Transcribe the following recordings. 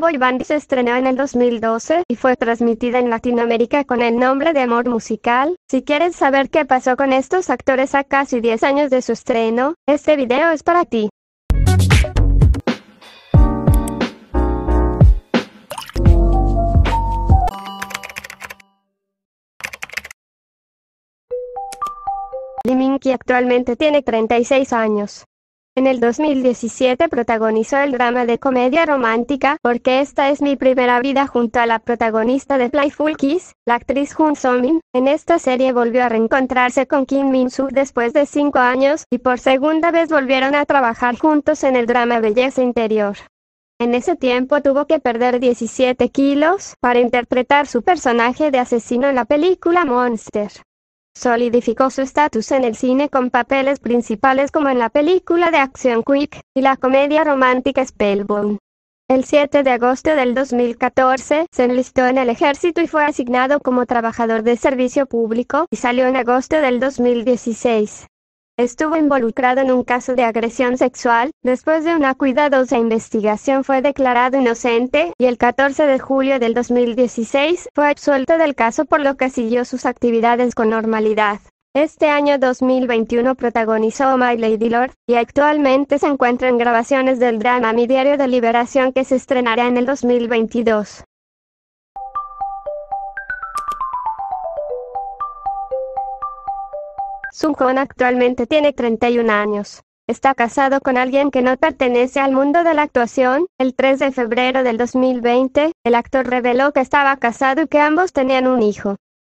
Boy Band se estrenó en el 2012 y fue transmitida en Latinoamérica con el nombre de Amor Musical. Si quieres saber qué pasó con estos actores a casi 10 años de su estreno, este video es para ti. Liminki actualmente tiene 36 años. En el 2017 protagonizó el drama de comedia romántica Porque esta es mi primera vida junto a la protagonista de Playful Kiss, la actriz Jun So-min. En esta serie volvió a reencontrarse con Kim Min-soo después de cinco años y por segunda vez volvieron a trabajar juntos en el drama Belleza Interior. En ese tiempo tuvo que perder 17 kilos para interpretar su personaje de asesino en la película Monster. Solidificó su estatus en el cine con papeles principales como en la película de acción Quick y la comedia romántica Spellbound. El 7 de agosto del 2014 se enlistó en el ejército y fue asignado como trabajador de servicio público y salió en agosto del 2016 estuvo involucrado en un caso de agresión sexual, después de una cuidadosa investigación fue declarado inocente y el 14 de julio del 2016 fue absuelto del caso por lo que siguió sus actividades con normalidad. Este año 2021 protagonizó My Lady Lord y actualmente se encuentra en grabaciones del drama Mi Diario de Liberación que se estrenará en el 2022. Sun Kwon actualmente tiene 31 años. Está casado con alguien que no pertenece al mundo de la actuación. El 3 de febrero del 2020, el actor reveló que estaba casado y que ambos tenían un hijo.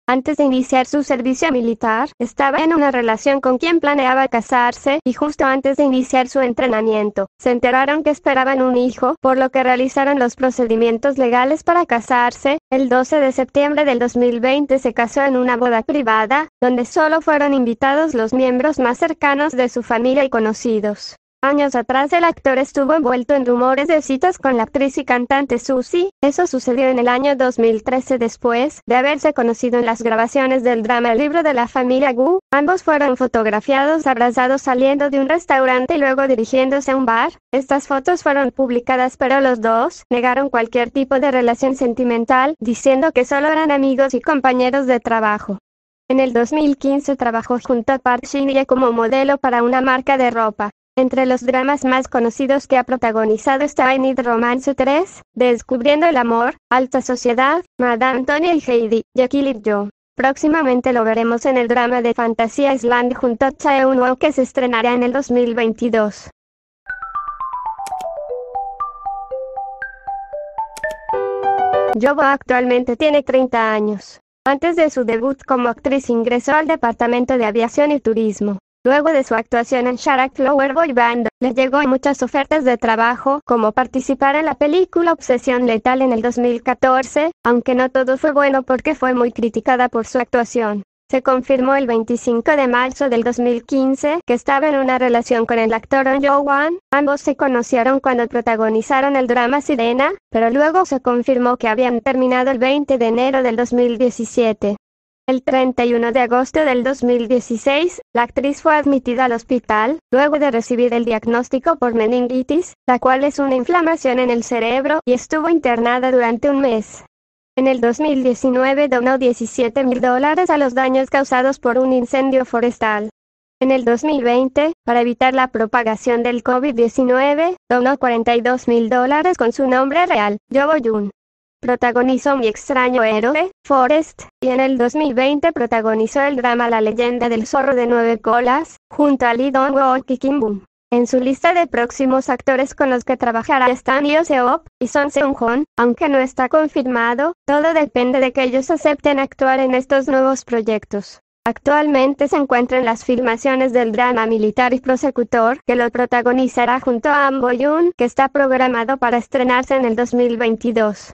Antes de iniciar su servicio militar, estaba en una relación con quien planeaba casarse y justo antes de iniciar su entrenamiento, se enteraron que esperaban un hijo, por lo que realizaron los procedimientos legales para casarse. El 12 de septiembre del 2020 se casó en una boda privada, donde solo fueron invitados los miembros más cercanos de su familia y conocidos. Años atrás el actor estuvo envuelto en rumores de citas con la actriz y cantante Suzy, Eso sucedió en el año 2013 después de haberse conocido en las grabaciones del drama El libro de la familia Gu. Ambos fueron fotografiados abrazados saliendo de un restaurante y luego dirigiéndose a un bar. Estas fotos fueron publicadas pero los dos negaron cualquier tipo de relación sentimental, diciendo que solo eran amigos y compañeros de trabajo. En el 2015 trabajó junto a Park shin como modelo para una marca de ropa. Entre los dramas más conocidos que ha protagonizado está Enid Romance 3, Descubriendo el Amor, Alta Sociedad, Madame Tony y Heidi, Jekyll y Yo. Próximamente lo veremos en el drama de Fantasía Island junto a Chaeun Woo que se estrenará en el 2022. Yobo actualmente tiene 30 años. Antes de su debut como actriz ingresó al Departamento de Aviación y Turismo. Luego de su actuación en Shara Flower Boy Band, le llegó muchas ofertas de trabajo, como participar en la película Obsesión Letal en el 2014, aunque no todo fue bueno porque fue muy criticada por su actuación. Se confirmó el 25 de marzo del 2015 que estaba en una relación con el actor Joe Wan. Ambos se conocieron cuando protagonizaron el drama Sirena, pero luego se confirmó que habían terminado el 20 de enero del 2017. El 31 de agosto del 2016, la actriz fue admitida al hospital, luego de recibir el diagnóstico por meningitis, la cual es una inflamación en el cerebro, y estuvo internada durante un mes. En el 2019 donó 17 mil dólares a los daños causados por un incendio forestal. En el 2020, para evitar la propagación del COVID-19, donó 42 mil dólares con su nombre real, Yobo Protagonizó Mi extraño héroe, Forest, y en el 2020 protagonizó el drama La leyenda del zorro de nueve colas, junto a Lee Dong-wook y Kim Boom. En su lista de próximos actores con los que trabajará están Yo Seop y Son Seung-hoon, aunque no está confirmado, todo depende de que ellos acepten actuar en estos nuevos proyectos. Actualmente se encuentran las filmaciones del drama militar y prosecutor, que lo protagonizará junto a Ambo Yoon, que está programado para estrenarse en el 2022.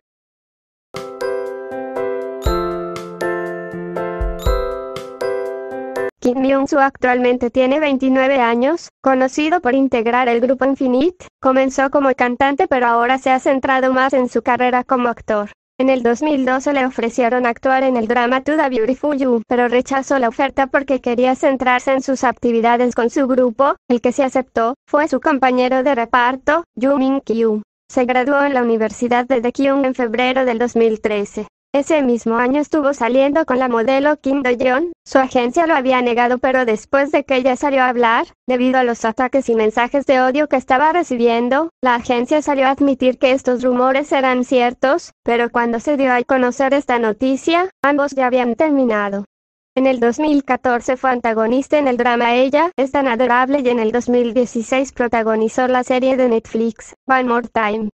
Kim Myung-soo actualmente tiene 29 años, conocido por integrar el grupo Infinite, comenzó como cantante pero ahora se ha centrado más en su carrera como actor. En el 2012 le ofrecieron actuar en el drama To the Beautiful You, pero rechazó la oferta porque quería centrarse en sus actividades con su grupo, el que se aceptó, fue su compañero de reparto, Yoo Min Kyu. Se graduó en la Universidad de Dekyung en febrero del 2013. Ese mismo año estuvo saliendo con la modelo Kim Do-yeon, su agencia lo había negado pero después de que ella salió a hablar, debido a los ataques y mensajes de odio que estaba recibiendo, la agencia salió a admitir que estos rumores eran ciertos, pero cuando se dio a conocer esta noticia, ambos ya habían terminado. En el 2014 fue antagonista en el drama Ella es tan adorable y en el 2016 protagonizó la serie de Netflix, One More Time.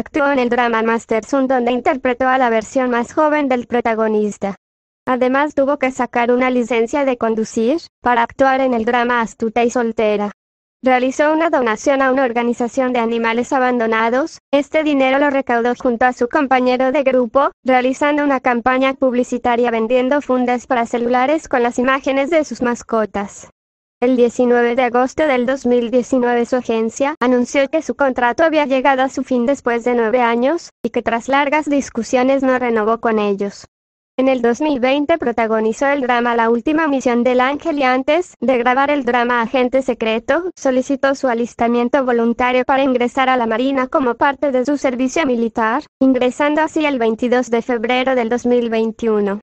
Actuó en el drama Master Sun donde interpretó a la versión más joven del protagonista. Además tuvo que sacar una licencia de conducir, para actuar en el drama Astuta y Soltera. Realizó una donación a una organización de animales abandonados, este dinero lo recaudó junto a su compañero de grupo, realizando una campaña publicitaria vendiendo fundas para celulares con las imágenes de sus mascotas. El 19 de agosto del 2019 su agencia anunció que su contrato había llegado a su fin después de nueve años, y que tras largas discusiones no renovó con ellos. En el 2020 protagonizó el drama La Última Misión del Ángel y antes de grabar el drama Agente Secreto, solicitó su alistamiento voluntario para ingresar a la Marina como parte de su servicio militar, ingresando así el 22 de febrero del 2021.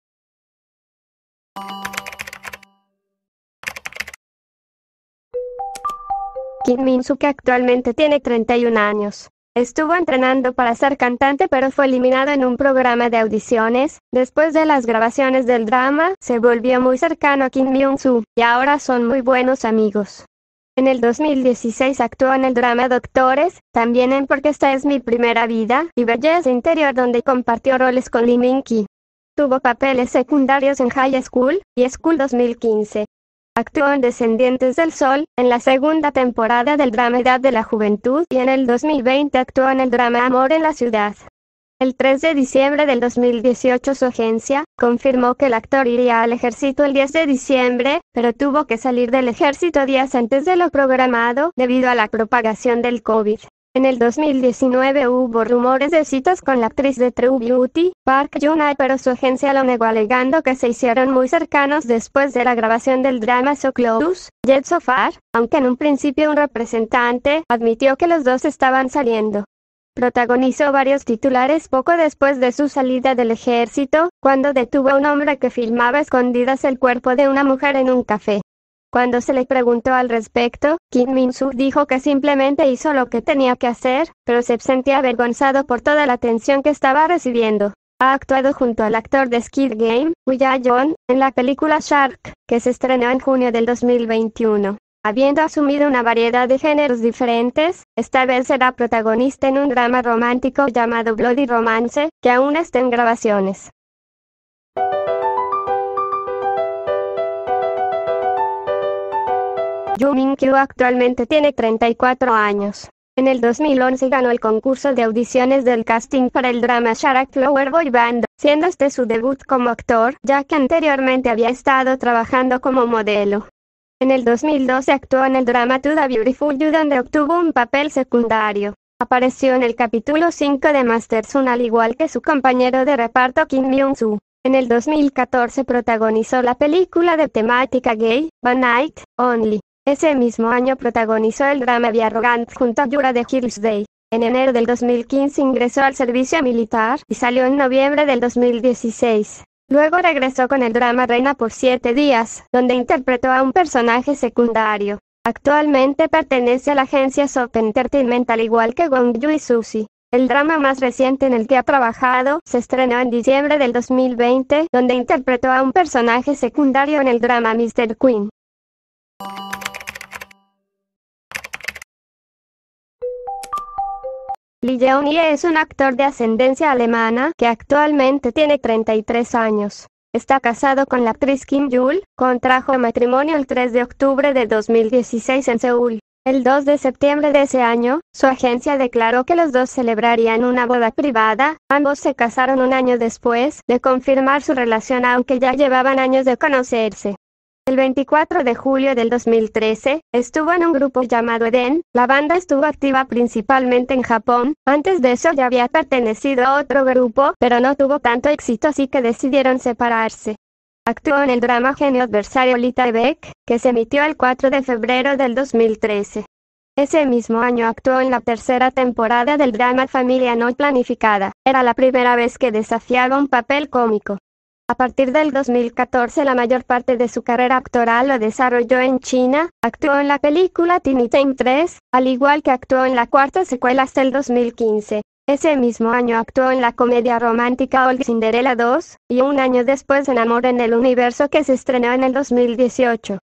Kim min su que actualmente tiene 31 años. Estuvo entrenando para ser cantante pero fue eliminado en un programa de audiciones. Después de las grabaciones del drama, se volvió muy cercano a Kim myung su y ahora son muy buenos amigos. En el 2016 actuó en el drama Doctores, también en Porque esta es mi primera vida y Belleza Interior donde compartió roles con Lee Min-ki. Tuvo papeles secundarios en High School y School 2015. Actuó en Descendientes del Sol, en la segunda temporada del drama Edad de la Juventud y en el 2020 actuó en el drama Amor en la Ciudad. El 3 de diciembre del 2018 su agencia confirmó que el actor iría al ejército el 10 de diciembre, pero tuvo que salir del ejército días antes de lo programado debido a la propagación del COVID. En el 2019 hubo rumores de citas con la actriz de True Beauty, Park Junae, pero su agencia lo negó alegando que se hicieron muy cercanos después de la grabación del drama So Close, Jet So Far, aunque en un principio un representante admitió que los dos estaban saliendo. Protagonizó varios titulares poco después de su salida del ejército, cuando detuvo a un hombre que filmaba escondidas el cuerpo de una mujer en un café. Cuando se le preguntó al respecto, Kim min su dijo que simplemente hizo lo que tenía que hacer, pero se sentía avergonzado por toda la atención que estaba recibiendo. Ha actuado junto al actor de Skid Game, Uya Jon, en la película Shark, que se estrenó en junio del 2021. Habiendo asumido una variedad de géneros diferentes, esta vez será protagonista en un drama romántico llamado Bloody Romance, que aún está en grabaciones. Yoo Min-kyu actualmente tiene 34 años. En el 2011 ganó el concurso de audiciones del casting para el drama Sharak Flower Boy Band, siendo este su debut como actor, ya que anteriormente había estado trabajando como modelo. En el 2012 actuó en el drama To the Beautiful You donde obtuvo un papel secundario. Apareció en el capítulo 5 de Master Sun al igual que su compañero de reparto Kim Myung-soo. En el 2014 protagonizó la película de temática gay, One Night Only. Ese mismo año protagonizó el drama The Arrogant junto a Yura de Day. En enero del 2015 ingresó al servicio militar y salió en noviembre del 2016. Luego regresó con el drama Reina por siete días, donde interpretó a un personaje secundario. Actualmente pertenece a la agencia Soft Entertainment al igual que Gong Yu y Suzy. El drama más reciente en el que ha trabajado se estrenó en diciembre del 2020, donde interpretó a un personaje secundario en el drama Mr. Queen. Lee Ligeonie es un actor de ascendencia alemana que actualmente tiene 33 años. Está casado con la actriz Kim Yul, contrajo matrimonio el 3 de octubre de 2016 en Seúl. El 2 de septiembre de ese año, su agencia declaró que los dos celebrarían una boda privada, ambos se casaron un año después de confirmar su relación aunque ya llevaban años de conocerse. El 24 de julio del 2013, estuvo en un grupo llamado Eden, la banda estuvo activa principalmente en Japón, antes de eso ya había pertenecido a otro grupo, pero no tuvo tanto éxito así que decidieron separarse. Actuó en el drama Genio Adversario Lita Beck, que se emitió el 4 de febrero del 2013. Ese mismo año actuó en la tercera temporada del drama Familia No Planificada. Era la primera vez que desafiaba un papel cómico. A partir del 2014 la mayor parte de su carrera actoral lo desarrolló en China, actuó en la película Tiny Time 3, al igual que actuó en la cuarta secuela hasta el 2015. Ese mismo año actuó en la comedia romántica Old Cinderella 2, y un año después en Amor en el Universo que se estrenó en el 2018.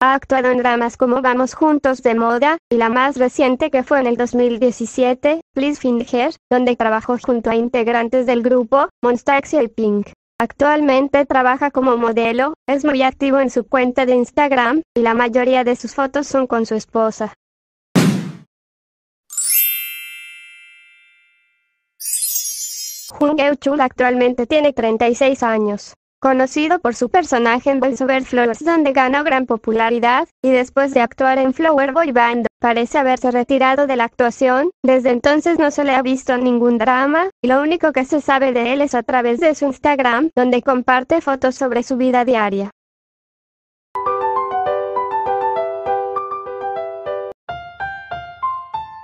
Ha actuado en dramas como Vamos Juntos de Moda, y la más reciente que fue en el 2017, Please Finger, donde trabajó junto a integrantes del grupo, Monsta y Pink. Actualmente trabaja como modelo, es muy activo en su cuenta de Instagram, y la mayoría de sus fotos son con su esposa. Jung chul actualmente tiene 36 años conocido por su personaje en Over Flowers donde ganó gran popularidad, y después de actuar en Flower Boy Band, parece haberse retirado de la actuación, desde entonces no se le ha visto ningún drama, y lo único que se sabe de él es a través de su Instagram, donde comparte fotos sobre su vida diaria.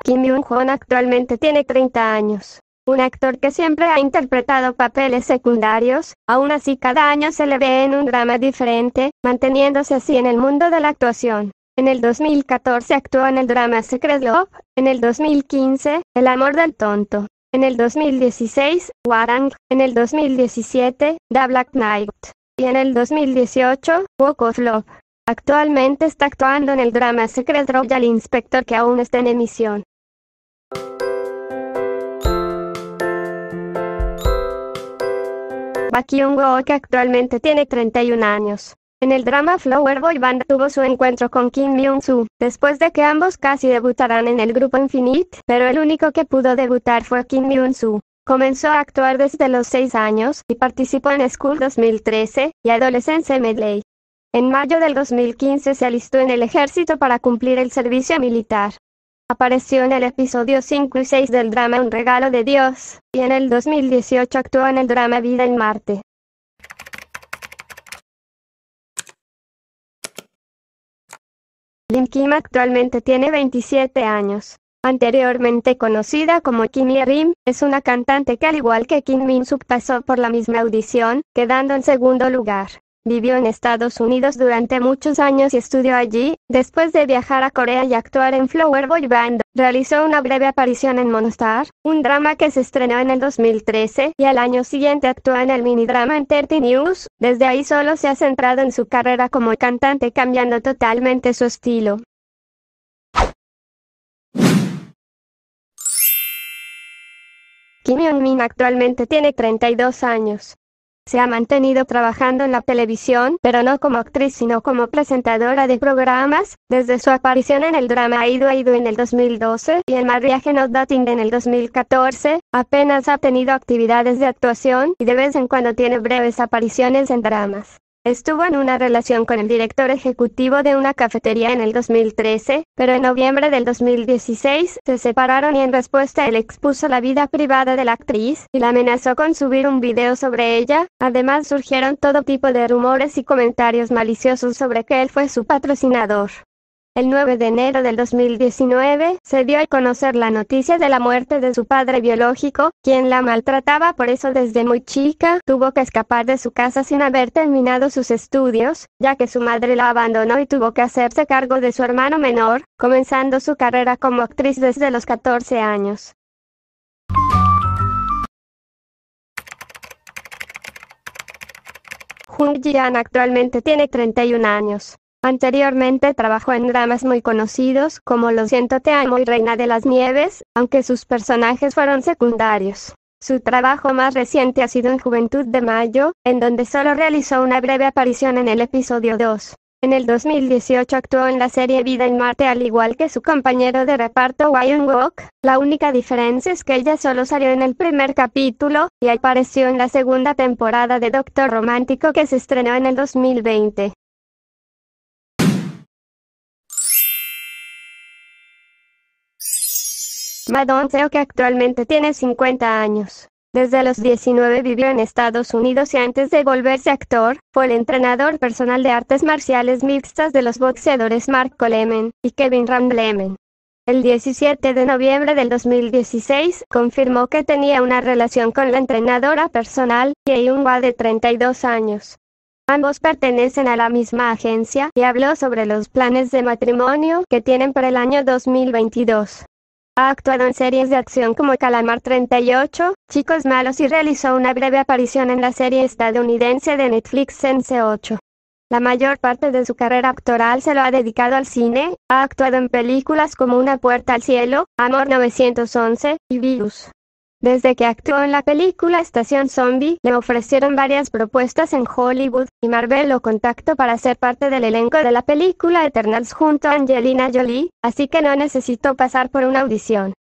Kim yoon Hwan actualmente tiene 30 años un actor que siempre ha interpretado papeles secundarios, aún así cada año se le ve en un drama diferente, manteniéndose así en el mundo de la actuación. En el 2014 actuó en el drama Secret Love, en el 2015, El amor del tonto, en el 2016, Warang, en el 2017, The Black Knight, y en el 2018, Walk of Love. Actualmente está actuando en el drama Secret Royal Inspector que aún está en emisión. Kyung woo que actualmente tiene 31 años. En el drama Flower Boy Band tuvo su encuentro con Kim Myung-soo, después de que ambos casi debutaran en el grupo Infinite, pero el único que pudo debutar fue Kim Myung-soo. Comenzó a actuar desde los 6 años y participó en School 2013 y Adolescence Medley. En mayo del 2015 se alistó en el ejército para cumplir el servicio militar. Apareció en el episodio 5 y 6 del drama Un regalo de Dios, y en el 2018 actuó en el drama Vida en Marte. Lim Kim actualmente tiene 27 años. Anteriormente conocida como Kim Rim, es una cantante que al igual que Kim Min Suk pasó por la misma audición, quedando en segundo lugar. Vivió en Estados Unidos durante muchos años y estudió allí. Después de viajar a Corea y actuar en Flower Boy Band, realizó una breve aparición en Monstar, un drama que se estrenó en el 2013 y al año siguiente actuó en el minidrama Entertain News. Desde ahí solo se ha centrado en su carrera como cantante cambiando totalmente su estilo. Kim Young-min actualmente tiene 32 años. Se ha mantenido trabajando en la televisión, pero no como actriz sino como presentadora de programas. Desde su aparición en el drama Aido Aido en el 2012 y el Marriage Not Dating en el 2014, apenas ha tenido actividades de actuación y de vez en cuando tiene breves apariciones en dramas. Estuvo en una relación con el director ejecutivo de una cafetería en el 2013, pero en noviembre del 2016 se separaron y en respuesta él expuso la vida privada de la actriz y la amenazó con subir un video sobre ella. Además surgieron todo tipo de rumores y comentarios maliciosos sobre que él fue su patrocinador. El 9 de enero del 2019 se dio a conocer la noticia de la muerte de su padre biológico, quien la maltrataba por eso desde muy chica tuvo que escapar de su casa sin haber terminado sus estudios, ya que su madre la abandonó y tuvo que hacerse cargo de su hermano menor, comenzando su carrera como actriz desde los 14 años. Jung Jian actualmente tiene 31 años. Anteriormente trabajó en dramas muy conocidos como Lo siento te amo y Reina de las Nieves, aunque sus personajes fueron secundarios. Su trabajo más reciente ha sido en Juventud de Mayo, en donde solo realizó una breve aparición en el episodio 2. En el 2018 actuó en la serie Vida en Marte al igual que su compañero de reparto Wayne Walk. La única diferencia es que ella solo salió en el primer capítulo y apareció en la segunda temporada de Doctor Romántico que se estrenó en el 2020. Madonseo que actualmente tiene 50 años. Desde los 19 vivió en Estados Unidos y antes de volverse actor, fue el entrenador personal de artes marciales mixtas de los boxeadores Marco Coleman y Kevin Randleman. El 17 de noviembre del 2016 confirmó que tenía una relación con la entrenadora personal, Wa de 32 años. Ambos pertenecen a la misma agencia y habló sobre los planes de matrimonio que tienen para el año 2022. Ha actuado en series de acción como Calamar 38, Chicos Malos y realizó una breve aparición en la serie estadounidense de Netflix Sense 8. La mayor parte de su carrera actoral se lo ha dedicado al cine, ha actuado en películas como Una puerta al cielo, Amor 911 y Virus. Desde que actuó en la película Estación Zombie, le ofrecieron varias propuestas en Hollywood, y Marvel lo contactó para ser parte del elenco de la película Eternals junto a Angelina Jolie, así que no necesitó pasar por una audición.